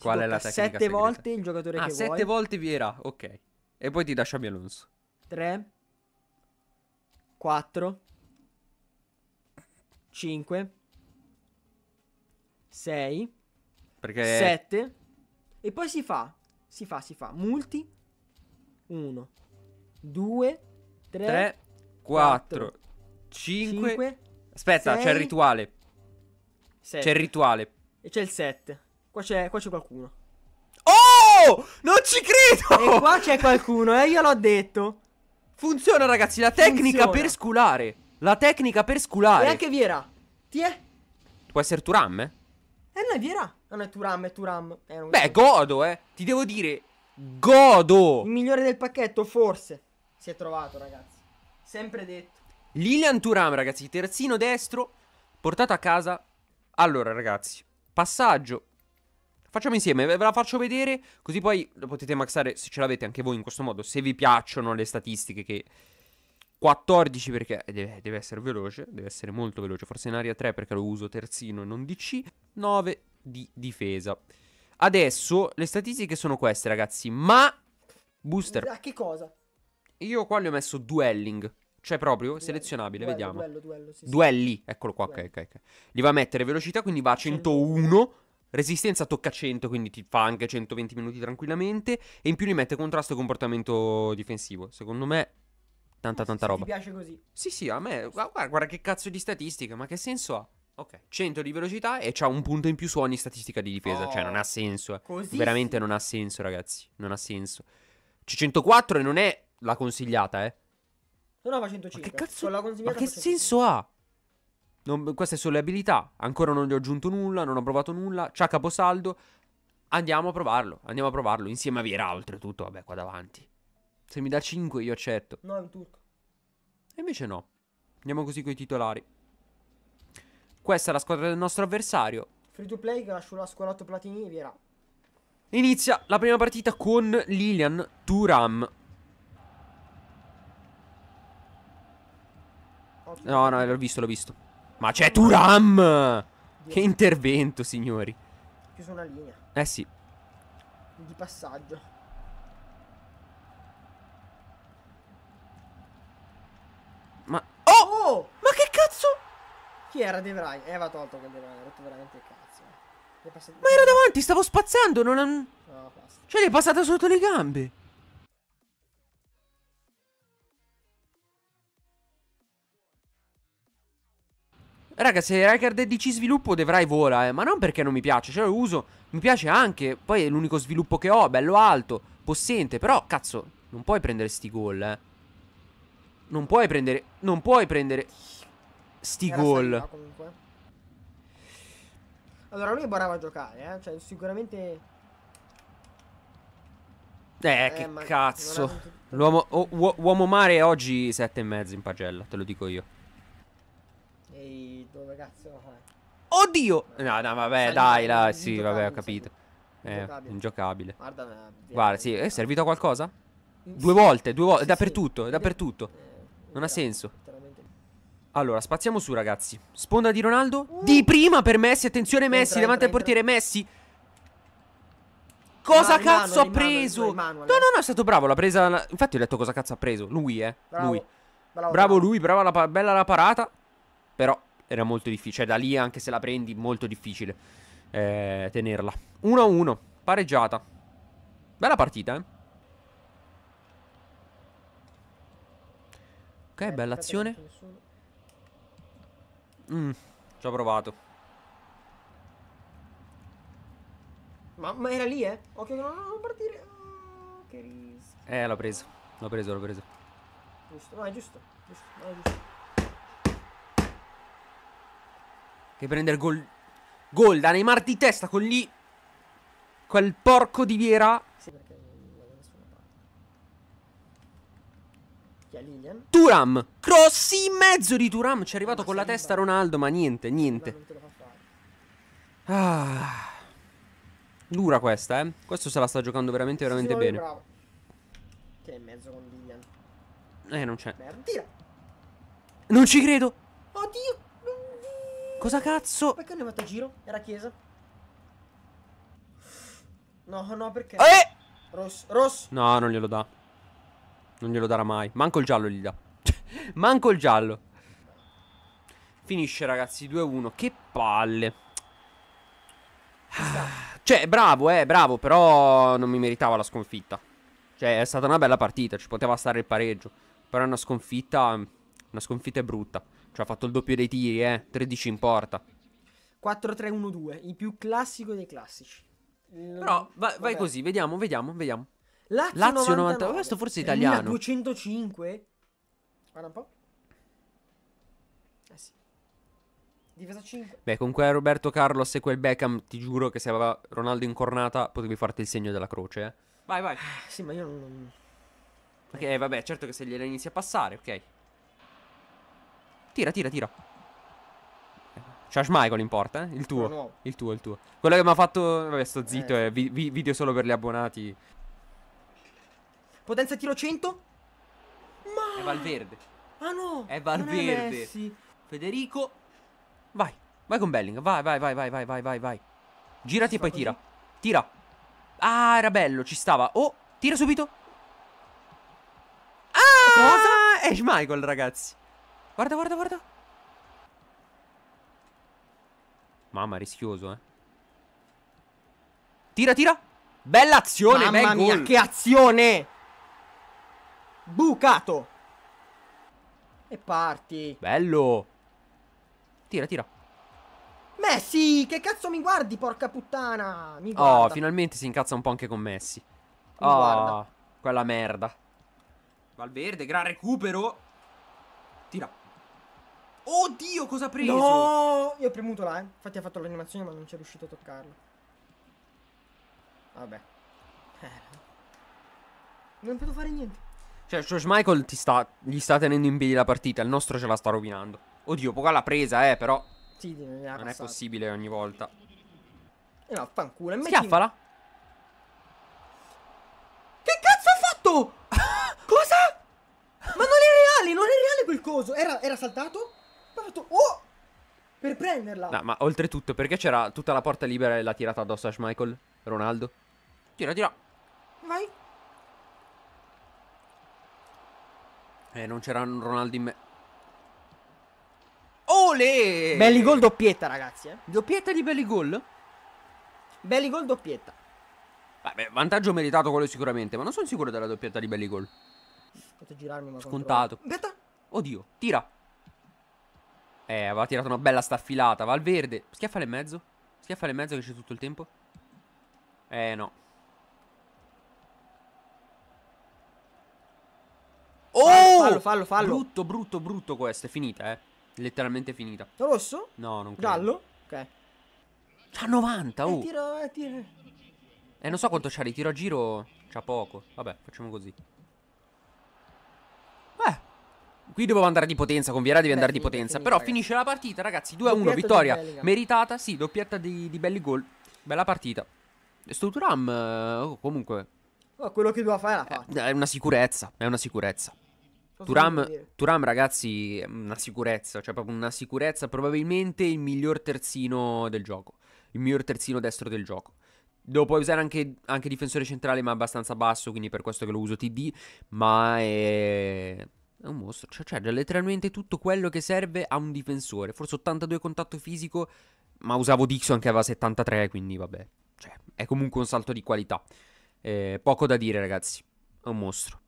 Qual è la tecnica? Sette segreta? volte il giocatore ah, che sette vuoi. Sette volte Viera, ok. E poi ti dà Xabi Alonso. 3 4 5 6 Perché... 7 e poi si fa si fa si fa multi 1 2 3, 3 4, 4 5, aspetta 6, c'è il rituale 7. c'è il rituale e c'è il 7 Qua c'è, qua c'è qualcuno. Oh! Non ci credo! E qua c'è qualcuno, eh, io l'ho detto. Funziona, ragazzi, la tecnica Funziona. per sculare. La tecnica per sculare. E anche Viera. Ti è? Può essere Turam? Eh, eh no, è Viera. Non è Turam, è Turam. Eh, Beh, godo, eh. Ti devo dire, godo. Il migliore del pacchetto, forse. Si è trovato, ragazzi. Sempre detto. Lilian Turam, ragazzi, terzino destro, portato a casa. Allora, ragazzi, passaggio Facciamo insieme, ve la faccio vedere, così poi lo potete maxare se ce l'avete anche voi in questo modo, se vi piacciono le statistiche che... 14 perché eh, deve, deve essere veloce, deve essere molto veloce, forse in aria 3 perché lo uso terzino e non DC, 9 di difesa. Adesso le statistiche sono queste ragazzi, ma... Booster. A che cosa? Io qua le ho messo duelling. Cioè proprio duello, selezionabile, duello, vediamo. Duello, duello, sì, Duelli, eccolo qua, ok, ok. Li va a mettere velocità, quindi va a 101. 101. Resistenza tocca 100, quindi ti fa anche 120 minuti tranquillamente. E in più li mette contrasto e comportamento difensivo. Secondo me, tanta, tanta roba. Mi piace così. Sì, sì, a me. Guarda, guarda che cazzo di statistica, ma che senso ha? Ok, 100 di velocità e c'ha un punto in più su ogni statistica di difesa. Oh, cioè, non ha oh, senso. Eh. Così Veramente non ha senso, ragazzi. Non ha senso. C'è 104 e non è la consigliata, eh. No, no, fa 105. Ma che cazzo? Ma che senso ha? Non, queste sono le abilità. Ancora non gli ho aggiunto nulla, non ho provato nulla. C'ha caposaldo. Andiamo a provarlo. Andiamo a provarlo. Insieme a Viera, oltretutto. Vabbè, qua davanti. Se mi dà 5 io accetto. No, è un turco. E invece no. Andiamo così con i titolari. Questa è la squadra del nostro avversario. Free to play che lascio la scolato Platini e Viera. Inizia la prima partita con Lilian Turam. No, no, l'ho visto, l'ho visto. Ma c'è Turam! Che intervento, signori. Chiuso una linea. Eh sì. Di passaggio. Ma... Oh! oh! Ma che cazzo? Chi era De Vrij? Eh, va tolto che De Vrij. Ha rotto veramente il cazzo. Eh. Ma era davanti, stavo spazzando, non... No, basta. Cioè, l'hai passata sotto le gambe. Raga, se Riker Dead DC sviluppo Devrai vola, eh. Ma non perché non mi piace, cioè lo uso. Mi piace anche. Poi è l'unico sviluppo che ho, bello alto, possente. Però, cazzo, non puoi prendere sti gol, eh. Non puoi prendere... Non puoi prendere... Sti gol. Allora, lui è bravo a giocare, eh. Cioè, sicuramente... Eh, eh, che cazzo. L'uomo, oh, uomo mare oggi sette e mezzo in pagella, te lo dico io dove cazzo lo Oddio! No, no, vabbè, dai, là, sì, vabbè, ho capito. È eh, ingiocabile. Guarda, Guarda, sì, è servito a qualcosa? Due volte, due volte, sì, dappertutto, sì. Eh, dappertutto. Eh, non ha senso. Allora, spaziamo su, ragazzi. Sponda di Ronaldo. Uh. Di prima per Messi, attenzione Messi, entra, davanti entra, al portiere entra. Messi. Cosa no, cazzo mano, ha preso? Mano, no, no, no, è stato bravo, l'ha presa... Infatti ho detto cosa cazzo ha preso, lui, eh. Bravo. Lui. Bravo, bravo, bravo. lui, brava la bella la parata. Però era molto difficile. Cioè, da lì, anche se la prendi, molto difficile eh, tenerla. 1-1, pareggiata. Bella partita, eh. Ok, eh, bella azione. Mm, ci ho provato. Ma, ma, era lì, eh? Occhio che non non partire. Oh, che rischio. Eh, l'ho preso. L'ho preso, l'ho preso. Giusto, no, è giusto. giusto, no, è giusto. che prende il gol. Gol da Neymar di testa con lì. Quel porco di Viera. Sì, perché non Turam. Cross in mezzo di Turam. Ci è arrivato ma ah, con la testa Ronaldo, ma niente, niente. Ah. Dura questa, eh. Questo se la sta giocando veramente, veramente sì, bene. Bravo. Che è in mezzo con Lillian. Eh, non c'è. Non ci credo. Oddio. Cosa cazzo? Perché non andiamo a giro? Era chiesa? No, no, perché? Eh! Ross, Ross! No, non glielo dà. Non glielo darà mai. Manco il giallo gli dà. Manco il giallo. Finisce, ragazzi, 2-1. Che palle. Cioè, bravo, eh, bravo, però non mi meritava la sconfitta. Cioè, è stata una bella partita, ci poteva stare il pareggio. Però è una sconfitta mm, una sconfitta è brutta. Cioè ha fatto il doppio dei tiri, eh. 13 in porta. 4-3-1-2, il più classico dei classici. Però va, vai così, vediamo, vediamo, vediamo. Lazio, Lazio 99. 90, questo forse è italiano. 205. Guarda un po'. Eh sì. Difesa 5. Beh, con quel Roberto Carlos e quel Beckham, ti giuro che se aveva Ronaldo in cornata potevi farti il segno della croce, eh. Vai, vai. Ah, sì, ma io non... Ok, vabbè, certo che se gliela inizi a passare, ok. Tira, tira, tira. Josh Michael in porta, eh? Il tuo. Il tuo, il tuo. Quello che mi ha fatto... Vabbè, sto zitto, eh. eh vi vi video solo per gli abbonati. Potenza tiro 100? Ma... È Valverde. Ah no! È Valverde. È Federico. Vai. Vai con Belling. Vai, vai, vai, vai, vai, vai, vai, vai. Girati e poi così. tira. Tira. Ah, era bello, ci stava. Oh, tira subito. Ah! Cosa? È Schmeichel, ragazzi. Guarda, guarda, guarda. Mamma, rischioso, eh. Tira, tira. Bella azione, Mamma bel mia, goal. che azione. Bucato. E parti. Bello. Tira, tira. Messi, che cazzo mi guardi, porca puttana. Mi oh, guarda. Oh, finalmente si incazza un po' anche con Messi. Mi oh, guarda. quella merda. Valverde, gran recupero. Tira. Oddio, cosa ha preso? No, io ho premuto là, eh. Infatti ha fatto l'animazione, ma non c'è riuscito a toccarlo. Vabbè. Eh. Non potevo fare niente. Cioè, George Michael ti sta, gli sta tenendo in piedi la partita, il nostro ce la sta rovinando. Oddio, Poca l'ha presa, eh, però. Sì, non passato. è possibile ogni volta. E no, fanculo. Schiaffala. Che cazzo ha fatto? Cosa? Ma non è reale, non è reale quel coso. Era, era saltato? Poi oh! Per prenderla. No, ma oltretutto, perché c'era tutta la porta libera e l'ha tirata addosso a Schmeichel? Ronaldo? Tira, tira. Vai. Eh, non c'era un Ronaldo in me. Ole! Belli gol doppietta, ragazzi. Eh. Doppietta di belli gol? Belli gol doppietta. Vabbè, vantaggio meritato quello sicuramente, ma non sono sicuro della doppietta di belli gol. Potete girarmi, ma. Scontato. Aspetta. Oddio, tira. Eh, aveva tirato una bella staffilata. Valverde. Schiaffale in mezzo. Schiaffale in mezzo che c'è tutto il tempo. Eh, no. Oh! Fallo, fallo, fallo. Brutto, brutto, brutto questo. È finita, eh. Letteralmente finita. Rosso? No, non credo. Giallo? Ok. C'ha 90, eh, oh. Eh, tiro, eh, tiro. Eh, non so quanto c'ha. Ritiro a giro c'ha poco. Vabbè, facciamo così. Qui dovevo andare di potenza, con Viera devi andare di potenza. Però ragazzi. finisce la partita, ragazzi. 2-1, vittoria meritata. Sì, doppietta di, di belli gol. Bella partita. Stuturam, eh, oh, comunque. Oh, quello che doveva fare l'ha fatto. Eh, è una sicurezza, è una sicurezza. Turam, Turam, ragazzi, è una sicurezza, cioè proprio una sicurezza, probabilmente il miglior terzino del gioco, il miglior terzino destro del gioco. Lo puoi usare anche, anche difensore centrale, ma abbastanza basso, quindi per questo che lo uso TD, ma è è un mostro, cioè c'è cioè, letteralmente tutto quello che serve a un difensore. Forse 82 contatto fisico, ma usavo Dixon che aveva 73, quindi vabbè. Cioè, è comunque un salto di qualità. Eh, poco da dire, ragazzi. È un mostro.